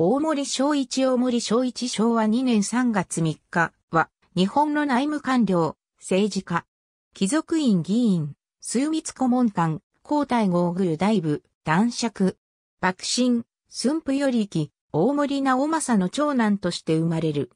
大森昭一大森昭一昭和2年3月3日は、日本の内務官僚、政治家、貴族院議員、数密顧問官、皇太后宮大部、男爵、幕臣、駿府より行き、大森直政の長男として生まれる。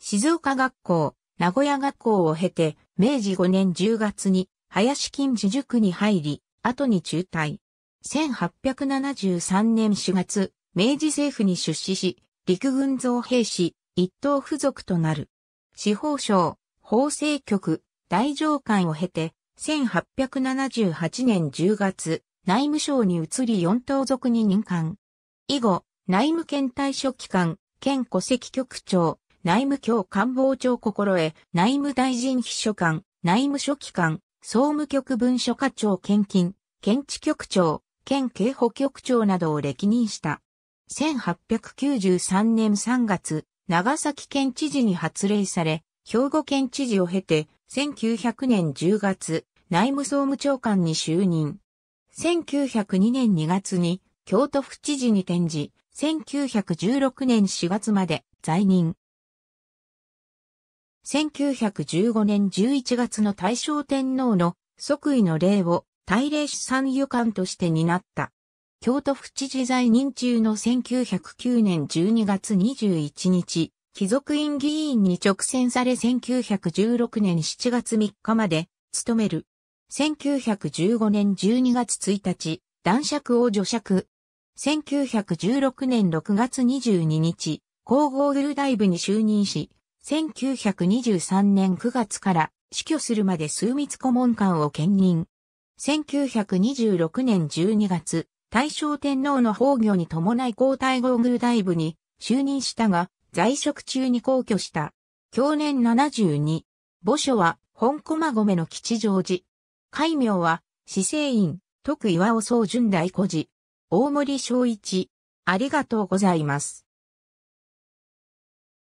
静岡学校、名古屋学校を経て、明治5年10月に、林金寺塾に入り、後に中退。1873年4月、明治政府に出資し、陸軍造兵士、一等付属となる。司法省、法制局、大上官を経て、1878年10月、内務省に移り四等属に任官。以後、内務県対処機関、県戸籍局長、内務卿官房長心得、内務大臣秘書官、内務書記官、総務局文書課長献金、検知局長、県警保局長などを歴任した。1893年3月、長崎県知事に発令され、兵庫県知事を経て、1900年10月、内務総務長官に就任。1902年2月に京都府知事に転じ、1916年4月まで在任。1915年11月の大正天皇の即位の礼を大礼主産与官として担った。京都府知事在任中の1909年12月21日、貴族院議員に直選され1916年7月3日まで務める。1915年12月1日、男爵を女爵。1916年6月22日、皇后ウルダイブに就任し、1923年9月から死去するまで数密顧問官を兼任。1926年12月、大正天皇の崩御に伴い皇太后宮大部に就任したが、在職中に皇居した。享年72。墓所は本駒込の吉祥寺。戒名は、市聖院、徳岩尾総順大古寺。大森昭一。ありがとうございます。